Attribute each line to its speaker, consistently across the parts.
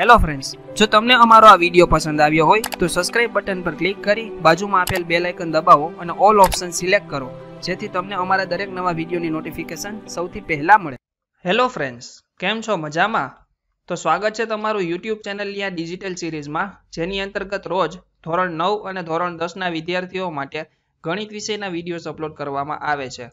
Speaker 1: hello friends જો તમને અમારો આ વિડીયો પસંદ આવ્યો હોય તો સબસ્ક્રાઇબ બટન પર ક્લિક કરી બાજુમાં આપેલ બે લાઇકન દબાવો અને ઓલ ઓપ્શન સિલેક્ટ કરો જેથી તમને અમારા દરેક નવા વિડીયોની નોટિફિકેશન સૌથી પહેલાં મળે હેલો ફ્રેન્ડ્સ કેમ છો મજામાં તો સ્વાગત છે તમારું યુટ્યુબ ચેનલની આ ડિજિટલ સિરીઝમાં જેની અંતર્ગત રોજ ધોરણ નવ અને ધોરણ દસના વિદ્યાર્થીઓ માટે ગણિત વિષયના વિડીયોઝ અપલોડ કરવામાં આવે છે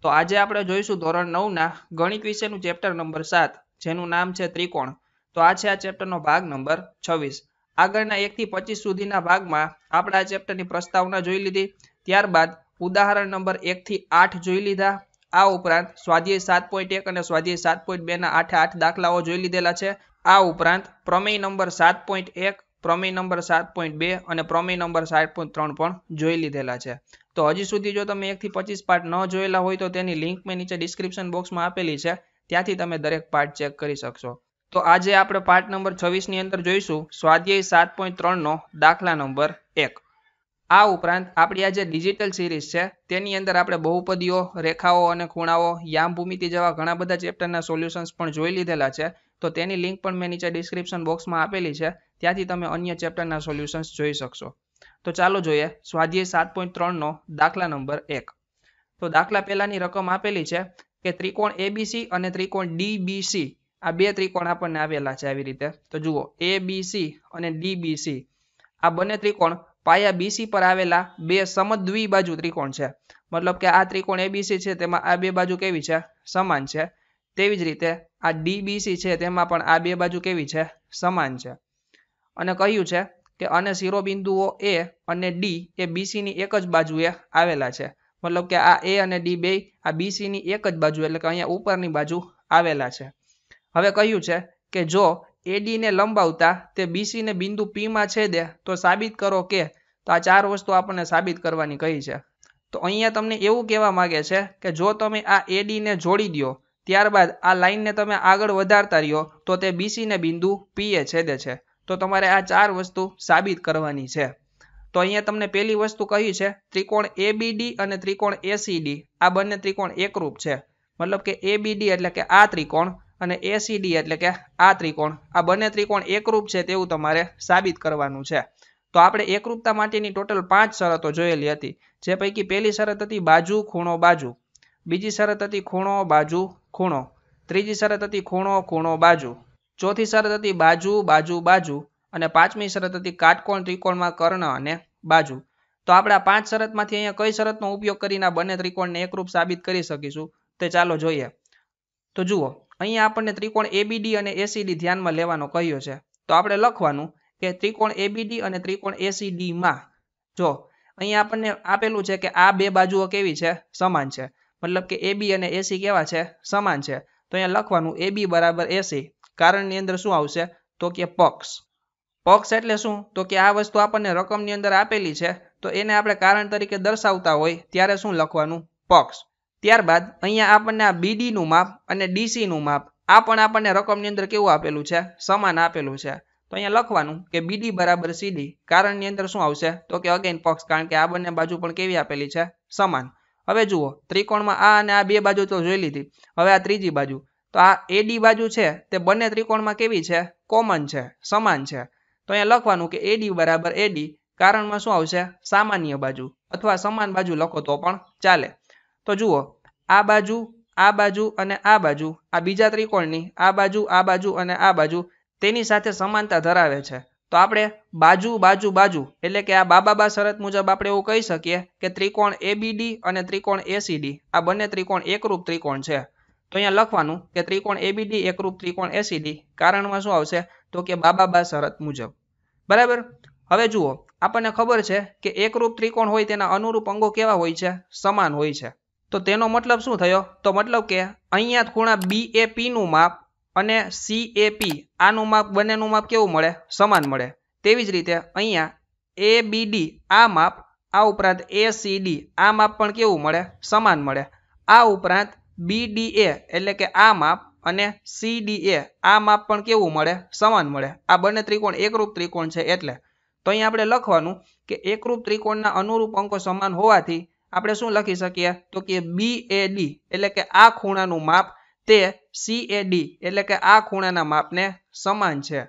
Speaker 1: તો આજે આપણે જોઈશું ધોરણ નવના ગણિત વિષયનું ચેપ્ટર નંબર સાત જેનું નામ છે ત્રિકોણ તો આ છે આ ચેપ્ટરનો ભાગ નંબર છવ્વીસ આગળના એકથી પચીસ સુધીના ભાગમાં આપણે આ ચેપ્ટરની પ્રસ્તાવના જોઈ લીધી ત્યારબાદ ઉદાહરણ નંબર એકથી આઠ જોઈ લીધા આ ઉપરાંત સ્વાધ્યાય સાત પોઈન્ટ એક અને સ્વાધ્યાય સાત પોઈન્ટ બેના આઠે આઠ દાખલાઓ જોઈ લીધેલા છે આ ઉપરાંત પ્રમેય નંબર સાત પોઈન્ટ એક પ્રમેય નંબર સાત પોઈન્ટ બે અને પ્રમેય નંબર સાત પોઈન્ટ ત્રણ પણ જોઈ લીધેલા છે તો હજી સુધી જો તમે એકથી પચીસ પાર્ટ ન જોયેલા હોય તો તેની લિંક મેં નીચે ડિસ્ક્રિપ્શન બોક્સમાં આપેલી છે ત્યાંથી તમે દરેક પાર્ટ ચેક કરી શકશો તો આજે આપણે પાર્ટ નંબર છવ્વીસની અંદર જોઈશું સ્વાધ્યાય સાત પોઈન્ટ ત્રણનો દાખલા નંબર એક આ ઉપરાંત આપણી આ જે ડિજિટલ સિરીઝ છે તેની અંદર આપણે બહુપદીઓ રેખાઓ અને ખૂણાઓ યામભૂમિતિ જેવા ઘણા બધા ચેપ્ટરના સોલ્યુશન્સ પણ જોઈ લીધેલા છે તો તેની લિંક પણ મેં નીચે ડિસ્ક્રિપ્શન બોક્સમાં આપેલી છે ત્યાંથી તમે અન્ય ચેપ્ટરના સોલ્યુશન્સ જોઈ શકશો તો ચાલો જોઈએ સ્વાધ્યાય સાત પોઈન્ટ ત્રણનો દાખલા નંબર એક તો દાખલા પહેલાની રકમ આપેલી છે કે ત્રિકોણ એબીસી અને ત્રિકોણ ડીબીસી આ બે ત્રિકોણ આપણને આવેલા છે આવી રીતે તો જુઓ એ બી અને ડી બી આ બંને ત્રિકોણ પાયા બીસી પર આવેલા બે સમદ્વિ બાજુ ત્રિકોણ છે મતલબ કે આ ત્રિકોણ એબીસી છે તેમાં આ બે બાજુ કેવી છે સમાન છે તેવી જ રીતે આ ડીબીસી છે તેમાં પણ આ બે બાજુ કેવી છે સમાન છે અને કહ્યું છે કે અને શિરોબિંદુઓ એ અને ડી એ બીસીની એક જ બાજુએ આવેલા છે મતલબ કે આ એ અને ડી બે આ બીસીની એક જ બાજુ એટલે કે અહીંયા ઉપરની બાજુ આવેલા છે હવે કહ્યું છે કે જો એડીને લંબાવતા તે બીસીને બિંદુ પીમાં છેદે તો સાબિત કરો કે તો આ ચાર વસ્તુ આપણને સાબિત કરવાની કહી છે તો અહીંયા તમને એવું કહેવા માગે છે કે જો તમે આ એડીને જોડી દો ત્યારબાદ આ લાઇનને તમે આગળ વધારતા રહ્યો તો તે બીસીને બિંદુ પીએ છેદે છે તો તમારે આ ચાર વસ્તુ સાબિત કરવાની છે તો અહીંયા તમને પહેલી વસ્તુ કહી છે ત્રિકોણ એબીડી અને ત્રિકોણ એસીડી આ બંને ત્રિકોણ એકરૂપ છે મતલબ કે એબીડી એટલે કે આ ત્રિકોણ અને એસીડી એટલે કે આ ત્રિકોણ આ બંને ત્રિકોણ એકરૂપ છે તેવું તમારે સાબિત કરવાનું છે તો આપણે એકરૂપતા માટેની ટોટલ પાંચ શરતો જોયેલી હતી જે પૈકી પહેલી શરત હતી બાજુ ખૂણો બાજુ બીજી શરત હતી ખૂણો બાજુ ખૂણો ત્રીજી શરત હતી ખૂણો ખૂણો બાજુ ચોથી શરત હતી બાજુ બાજુ બાજુ અને પાંચમી શરત હતી કાટકોણ ત્રિકોણમાં કર્ણ અને બાજુ તો આપણે આ પાંચ શરતમાંથી અહીંયા કઈ શરતનો ઉપયોગ કરીને આ બંને ત્રિકોણને એકરૂપ સાબિત કરી શકીશું તે ચાલો જોઈએ તો જુઓ અહીંયા આપણને ત્રિકોણ એબીડી અને એસીડી ધ્યાનમાં લેવાનો કહ્યો છે તો આપણે લખવાનું કે ત્રિકોણ એબીડી અને ત્રિકોણ એસીડીમાં જો અહીંયા આપણને આપેલું છે કે આ બે બાજુઓ કેવી છે સમાન છે મતલબ કે એબી અને એસી કેવા છે સમાન છે તો અહીંયા લખવાનું એબી બરાબર એસી કારણની અંદર શું આવશે તો કે પક્ષ પક્ષ એટલે શું તો કે આ વસ્તુ આપણને રકમની અંદર આપેલી છે તો એને આપણે કારણ તરીકે દર્શાવતા હોય ત્યારે શું લખવાનું પક્ષ ત્યારબાદ અહીંયા આપણને આ બીડીનું માપ અને ડીસીનું માપ આ પણ આપણને રકમની અંદર કેવું આપેલું છે સમાન આપેલું છે તો અહીંયા લખવાનું કે બીડી બરાબર સીડી કારણની અંદર શું આવશે તો કે અગેન પક્ષ કારણ કે આ બંને બાજુ પણ કેવી આપેલી છે સમાન હવે જુઓ ત્રિકોણમાં આ અને આ બે બાજુ તો જોઈ લીધી હવે આ ત્રીજી બાજુ તો આ એડી બાજુ છે તે બંને ત્રિકોણમાં કેવી છે કોમન છે સમાન છે તો અહીંયા લખવાનું કે એડી બરાબર એડી કારણમાં શું આવશે સામાન્ય બાજુ અથવા સમાન બાજુ લખો તો પણ ચાલે તો જુઓ આ બાજુ આ બાજુ અને આ બાજુ આ બીજા ત્રિકોણની આ બાજુ આ બાજુ અને આ બાજુ તેની સાથે સમાનતા ધરાવે છે તો આપણે બાજુ બાજુ બાજુ એટલે કે આ બાબાબા શરત મુજબ આપણે એવું કહી શકીએ કે ત્રિકોણ એબીડી અને ત્રિકોણ એસીડી આ બંને ત્રિકોણ એકરૂપ ત્રિકોણ છે તો અહીંયા લખવાનું કે ત્રિકોણ એબીડી એકરૂપ ત્રિકોણ એસીડી કારણમાં શું આવશે તો કે બાબાબા શરત મુજબ બરાબર હવે જુઓ આપણને ખબર છે કે એકરૂપ ત્રિકોણ હોય તેના અનુરૂપ અંગો કેવા હોય છે સમાન હોય છે તો તેનો મતલબ શું થયો તો મતલબ કે અહીંયા ખૂણા બી એ પીનું માપ અને સી એ પી આનું માપ બંનેનું માપ કેવું મળે સમાન મળે તેવી જ રીતે અહીંયા એ બી ડી આ માપ આ ઉપરાંત એ સી ડી આ માપ પણ કેવું મળે સમાન મળે આ ઉપરાંત બી ડી એ એટલે કે આ માપ અને સી ડી એ આ માપ પણ કેવું મળે સમાન મળે આ બંને ત્રિકોણ એકરૂપ ત્રિકોણ છે એટલે તો અહીં આપણે લખવાનું કે એકરૂપ ત્રિકોણના અનુરૂપ અંકો સમાન હોવાથી આપણે શું લખી શકીએ તો કે બી એ ડી એટલે કે આ ખૂણાનું માપ તે સી એ ડી એટલે કે આ ખૂણાના માપને સમાન છે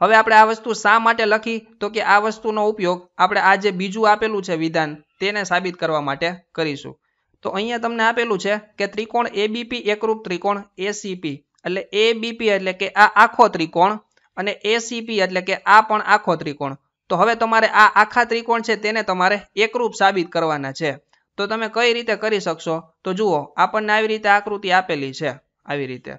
Speaker 1: હવે આપણે આ વસ્તુ શા માટે લખી તો કે આ વસ્તુનો ઉપયોગ આપણે આ જે બીજું આપેલું છે વિધાન તેને સાબિત કરવા માટે કરીશું તો અહીંયા તમને આપેલું છે કે ત્રિકોણ એબીપી એકરૂપ ત્રિકોણ એસીપી એટલે એબીપી એટલે કે આ આખો ત્રિકોણ અને એસીપી એટલે કે આ પણ આખો ત્રિકોણ તો હવે તમારે આ આખા ત્રિકોણ છે તેને તમારે એકરૂપ સાબિત કરવાના છે તો તમે કઈ રીતે કરી શકશો તો જુઓ આપણને આવી રીતે આકૃતિ આપેલી છે આવી રીતે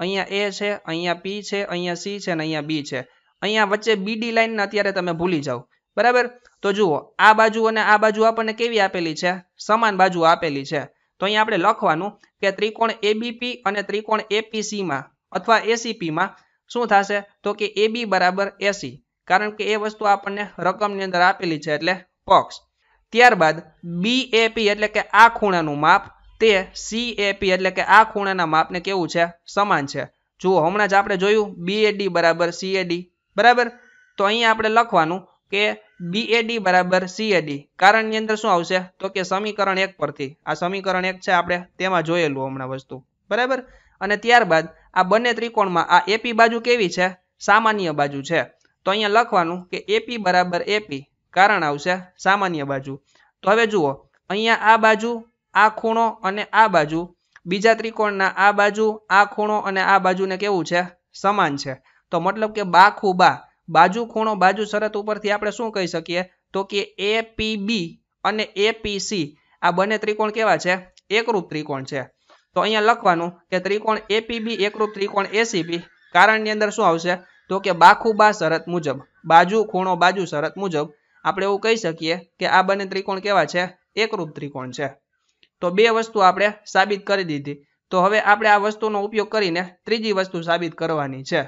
Speaker 1: અહીંયા એ છે અહીંયા પી છે અહીંયા સી છે અને અહીંયા બી છે અહીંયા વચ્ચે બીડી લાઈનને અત્યારે તમે ભૂલી જાઓ બરાબર તો જુઓ આ બાજુ અને આ બાજુ આપણને કેવી આપેલી છે સમાન બાજુ આપેલી છે તો અહીંયા આપણે લખવાનું કે ત્રિકોણ એબીપી અને ત્રિકોણ એપીસીમાં અથવા એસીપીમાં શું થશે તો કે એબી બરાબર એસી કારણ કે એ વસ્તુ આપણને રકમની અંદર આપેલી છે એટલે પક્ષ ત્યારબાદ બીએપી એટલે કે આ ખૂણાનું માપ તે સીએપી એટલે કે આ ખૂણાના માપને કેવું છે સમાન છે જુઓ હમણાં જ આપણે જોયું બીએડી બરાબર સીએડી બરાબર તો અહીં આપણે લખવાનું કે બીએડી બરાબર સીએડી કારણની અંદર શું આવશે તો કે સમીકરણ એક પરથી આ સમીકરણ એક છે આપણે તેમાં જોયેલું હમણાં વસ્તુ બરાબર અને ત્યારબાદ આ બંને ત્રિકોણમાં આ એપી બાજુ કેવી છે સામાન્ય બાજુ છે તો અહીંયા લખવાનું કે એપી બરાબર એપી કારણ આવશે સામાન્ય બાજુ તો હવે જુઓ અહીંયા આ બાજુ આ ખૂણો અને આ બાજુ બીજા ત્રિકોણના આ બાજુ આ ખૂણો અને આ બાજુને કેવું છે સમાન છે તો મતલબ કે બા ખૂબા બાજુ ખૂણો બાજુ શરત ઉપરથી આપણે શું કહી શકીએ તો કે એ પી બી અને એ પી સી આ બંને ત્રિકોણ કેવા છે એકરૂપ ત્રિકોણ છે તો અહીંયા લખવાનું કે ત્રિકોણ એપીબી એકરૂપ ત્રિકોણ એસીબી કારણની અંદર શું આવશે તો કે બાખુબા શરત મુજબ બાજુ ખૂણો બાજુ શરત મુજબ આપણે એવું કહી શકીએ કે આ બંને ત્રિકોણ કેવા છે એકરૂપ ત્રિકોણ છે તો બે વસ્તુ આપણે સાબિત કરી દીધી તો હવે આપણે આ વસ્તુનો ઉપયોગ કરીને ત્રીજી વસ્તુ સાબિત કરવાની છે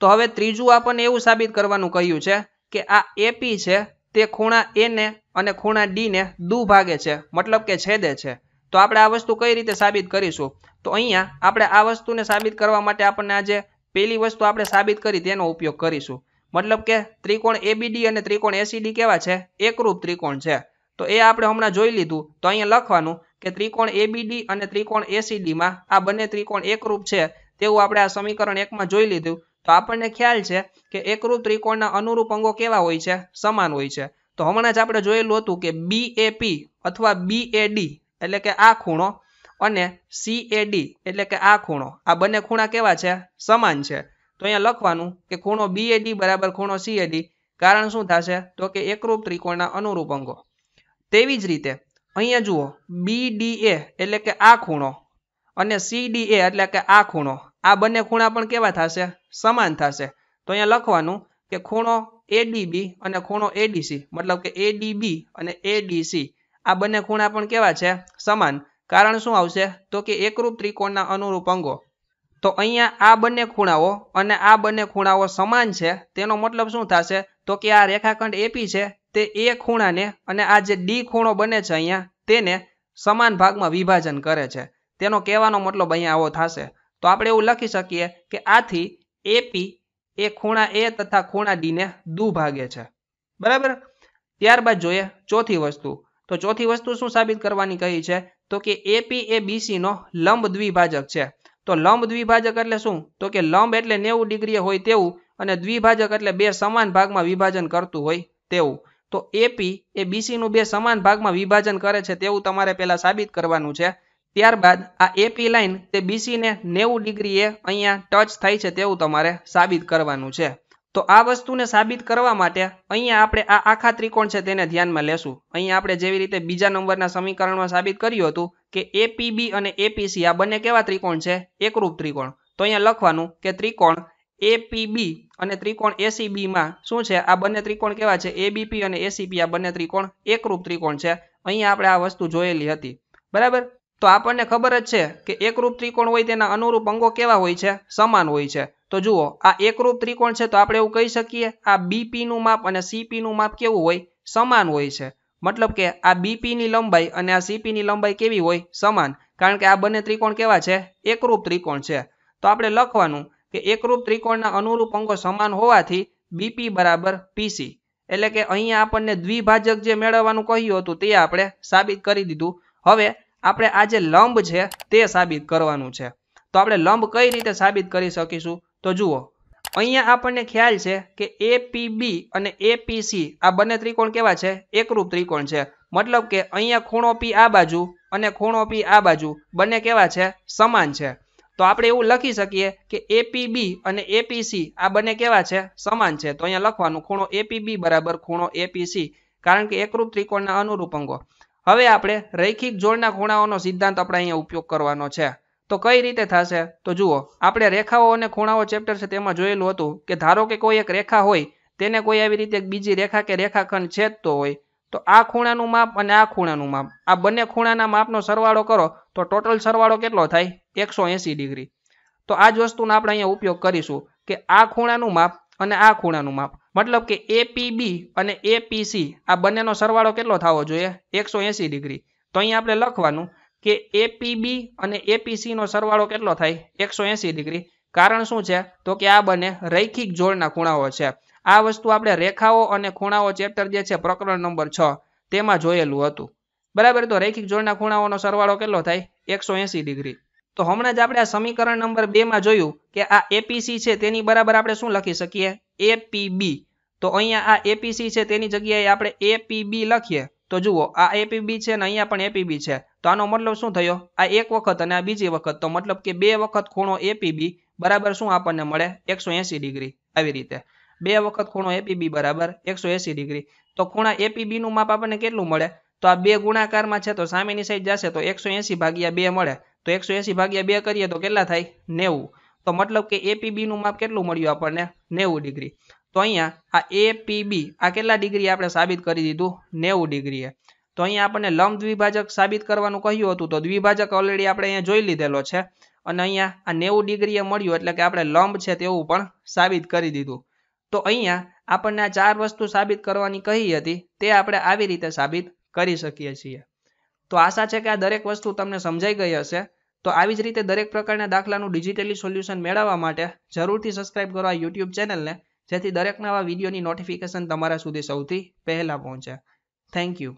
Speaker 1: તો હવે ત્રીજું આપણને એવું સાબિત કરવાનું કહ્યું છે કે આ એપી છે તે ખૂણા એ ને અને ખૂણા ડી ને દુ ભાગે છે મતલબ કે છેદે છે તો આપણે આ વસ્તુ કઈ રીતે સાબિત કરીશું તો અહીંયા આપણે આ વસ્તુને સાબિત કરવા માટે આપણને આ જે પહેલી વસ્તુ આપણે સાબિત કરી તેનો ઉપયોગ કરીશું મતલબ કે ત્રિકોણ એબીડી અને ત્રિકોણ એસીડી કેવા છે એકરૂપ ત્રિકોણ છે તો એ આપણે હમણાં જોઈ લીધું તો અહીંયા લખવાનું કે ત્રિકોણ એબીડી અને ત્રિકોણ એસીડીમાં આ બંને ત્રિકોણ એકરૂપ છે તેવું આપણે આ સમીકરણ એકમાં જોઈ લીધું તો આપણને ખ્યાલ છે કે એકરૂપ ત્રિકોણના અનુરૂપ અંગો કેવા હોય છે સમાન હોય છે તો હમણાં જ આપણે જોયેલું હતું કે બી અથવા બી એટલે કે આ ખૂણો અને સીએડી એટલે કે આ ખૂણો આ બંને ખૂણા કેવા છે સમાન છે તો અહીંયા લખવાનું કે ખૂણો બીએડી બરાબર ખૂણો સીએડી કારણ શું થશે તો કે એકરૂપ ત્રિકોણના અનુરૂપ અંગો તેવી જ રીતે અહીંયા જુઓ બીડીએ એટલે કે આ ખૂણો અને સીડીએ એટલે કે આ ખૂણો આ બંને ખૂણા પણ કેવા થશે સમાન થશે તો અહીંયા લખવાનું કે ખૂણો એડીબી અને ખૂણો એડીસી મતલબ કે એડીબી અને એડીસી આ બંને ખૂણા પણ કેવા છે સમાન કારણ શું આવશે તો કે એકરૂપ ત્રિકોણના અનુરૂપ અંગો તો અહીંયા આ બંને ખૂણાઓ અને આ બંને ખૂણાઓ સમાન છે તેનો મતલબ શું થશે તો કે આ રેખાખંડ એપી છે તે એ ખૂણાને અને આ જે ડી ખૂણો બને છે અહીંયા તેને સમાન ભાગમાં વિભાજન કરે છે તેનો કહેવાનો મતલબ અહીંયા આવો થશે તો આપણે એવું લખી શકીએ કે આથી એપી એ ખૂણા એ તથા ખૂણા ડીને દુભાગે છે બરાબર ત્યારબાદ જોઈએ ચોથી વસ્તુ તો ચોથી વસ્તુ શું સાબિત કરવાની કહી છે તો કે એપી એ બીસીનો લંબ દ્વિભાજક છે તો લંબ દ્વિભાજક એટલે શું તો કે લંબ એટલે નેવું ડિગ્રીએ હોય તેવું અને દ્વિભાજક એટલે બે સમાન ભાગમાં વિભાજન કરતું હોય તેવું તો એપી એ બીસીનું બે સમાન ભાગમાં વિભાજન કરે છે તેવું તમારે પહેલાં સાબિત કરવાનું છે ત્યારબાદ આ એપી લાઇન તે બીસીને નેવું ડિગ્રીએ અહીંયા ટચ થાય છે તેવું તમારે સાબિત કરવાનું છે તો આ વસ્તુને સાબિત કરવા માટે અહીંયા આપણે આ આખા ત્રિકોણ છે તેને ધ્યાનમાં લેશું અહીંયા આપણે જેવી રીતે બીજા નંબરના સમીકરણમાં સાબિત કર્યું હતું કે એપીબી અને એપીસી આ બંને કેવા ત્રિકોણ છે એકરૂપ ત્રિકોણ તો અહીંયા લખવાનું કે ત્રિકોણ એપીબી અને ત્રિકોણ એસીબીમાં શું છે આ બંને ત્રિકોણ કેવા છે એબીપી અને એસીપી આ બંને ત્રિકોણ એકરૂપ ત્રિકોણ છે અહીંયા આપણે આ વસ્તુ જોયેલી હતી બરાબર તો આપણને ખબર જ છે કે એકરૂપ ત્રિકોણ હોય તેના અનુરૂપ અંગો કેવા હોય છે સમાન હોય છે તો જુઓ આ એકરૂપ ત્રિકોણ છે તો આપણે એવું કહી શકીએ આ બીપીનું માપ અને સીપીનું માપ કેવું હોય સમાન હોય છે મતલબ કે આ બીપીની લંબાઈ અને આ સીપીની લંબાઈ કેવી હોય સમાન કારણ કે આ બંને ત્રિકોણ કેવા છે એકરૂપ ત્રિકોણ છે તો આપણે લખવાનું કે એકરૂપ ત્રિકોણના અનુરૂપ અંગો સમાન હોવાથી બીપી બરાબર પીસી એટલે કે અહીંયા આપણને દ્વિભાજક જે મેળવવાનું કહ્યું હતું તે આપણે સાબિત કરી દીધું હવે આપણે આ જે લંબ છે તે સાબિત કરવાનું છે તો આપણે લંબ કઈ રીતે સાબિત કરી શકીશું તો જુઓ અહીંયા આપણને ખ્યાલ છે કે એપીબી અને એપીસી આ બંને ત્રિકોણ કેવા છે એકરૂપ ત્રિકોણ છે મતલબ કે અહીંયા ખૂણો પી આ બાજુ અને ખૂણો પી આ બાજુ બંને કેવા છે સમાન છે તો આપણે એવું લખી શકીએ કે એપીબી અને એપીસી આ બંને કેવા છે સમાન છે તો અહીંયા લખવાનું ખૂણો એપીબી બરાબર ખૂણો એપીસી કારણ કે એકરૂપ ત્રિકોણના અનુરૂપ અંગો હવે આપણે રૈખિક જોડના ખૂણાઓનો સિદ્ધાંત આપણે અહીંયા ઉપયોગ કરવાનો છે તો કઈ રીતે થશે તો જુઓ આપણે રેખાઓ અને ખૂણાઓ ચેપ્ટર છે તેમાં જોયેલું હતું કે ધારો કે કોઈ એક રેખા હોય તેને કોઈ આવી રીતે બીજી રેખા કે રેખાખંડ છેદતો હોય તો આ ખૂણાનું માપ અને આ ખૂણાનું માપ આ બંને ખૂણાના માપનો સરવાળો કરો તો ટોટલ સરવાળો કેટલો થાય એકસો એંસી ડિગ્રી તો આ જ વસ્તુનો આપણે અહીંયા ઉપયોગ કરીશું કે આ ખૂણાનું માપ અને આ ખૂણાનું માપ મતલબ કે એપીબી અને એપીસી આ બંનેનો સરવાળો કેટલો થવો જોઈએ એકસો એંસી ડિગ્રી તો અહીંયા આપણે લખવાનું કે એપીબી અને એપીસી નો સરવાળો કેટલો થાય એકસો એંસી ડિગ્રી કારણ શું છે તો કે આ બંને રૈખિક જોડના ખૂણાઓ છે આ વસ્તુ આપણે રેખાઓ અને ખૂણાઓ ચેપ્ટર જે છે પ્રકરણ નંબર છ તેમાં જોયેલું હતું બરાબર તો રૈખિક જોડના ખૂણાઓનો સરવાળો કેટલો થાય એકસો એંસી ડિગ્રી તો હમણાં જ આપણે આ સમીકરણ નંબર બેમાં જોયું કે આ એપીસી છે તેની બરાબર આપણે શું લખી શકીએ એપીબી તો અહીંયા આ એપીસી છે તેની જગ્યાએ આપણે એપીબી લખીએ તો જુઓ આ એપીબી છે ને અહીંયા પણ એપીબી છે તો આનો મતલબ શું થયો આ એક વખત અને આ બીજી વખત તો મતલબ કે બે વખત ખૂણો એપીબી બરાબર શું આપણને મળે એકસો એંસી ડિગ્રી આવી રીતે બે વખત ખૂણો એપીબી બરાબર એકસો એંસી ડિગ્રી તો ખૂણા એપીબી નું માપ આપણને કેટલું મળે તો આ બે ગુણાકારમાં છે તો સામેની સાઈડ જશે તો એકસો એંસી ભાગ્યા બે મળે તો એકસો એંસી ભાગ્યા બે કરીએ તો કેટલા થાય નેવું તો મતલબ કે એપીબી નું માપ કેટલું મળ્યું આપણને નેવું ડિગ્રી તો અહીંયા આ એપીબી આ કેટલા ડિગ્રી આપણે સાબિત કરી દીધું નેવું ડિગ્રીએ તો અહીંયા આપણને લંબ દ્વિભાજક સાબિત કરવાનું કહ્યું હતું તો દ્વિભાજક ઓલરેડી આપણે અહીંયા જોઈ લીધેલો છે અને અહીંયા આ નેવું ડિગ્રીએ મળ્યું એટલે કે આપણે લંબ છે તેવું પણ સાબિત કરી દીધું તો અહીંયા આપણને આ ચાર વસ્તુ સાબિત કરવાની કહી હતી તે આપણે આવી રીતે સાબિત કરી શકીએ છીએ તો આશા છે કે આ દરેક વસ્તુ તમને સમજાઈ ગઈ હશે તો આવી જ રીતે દરેક પ્રકારના દાખલાનું ડિજિટલી સોલ્યુશન મેળવવા માટે જરૂરથી સબસ્ક્રાઇબ કરો આ યુટ્યુબ ચેનલને જેથી દરેકના આવા વિડીયોની નોટિફિકેશન તમારા સુધી સૌથી પહેલાં પહોંચે થેન્ક યુ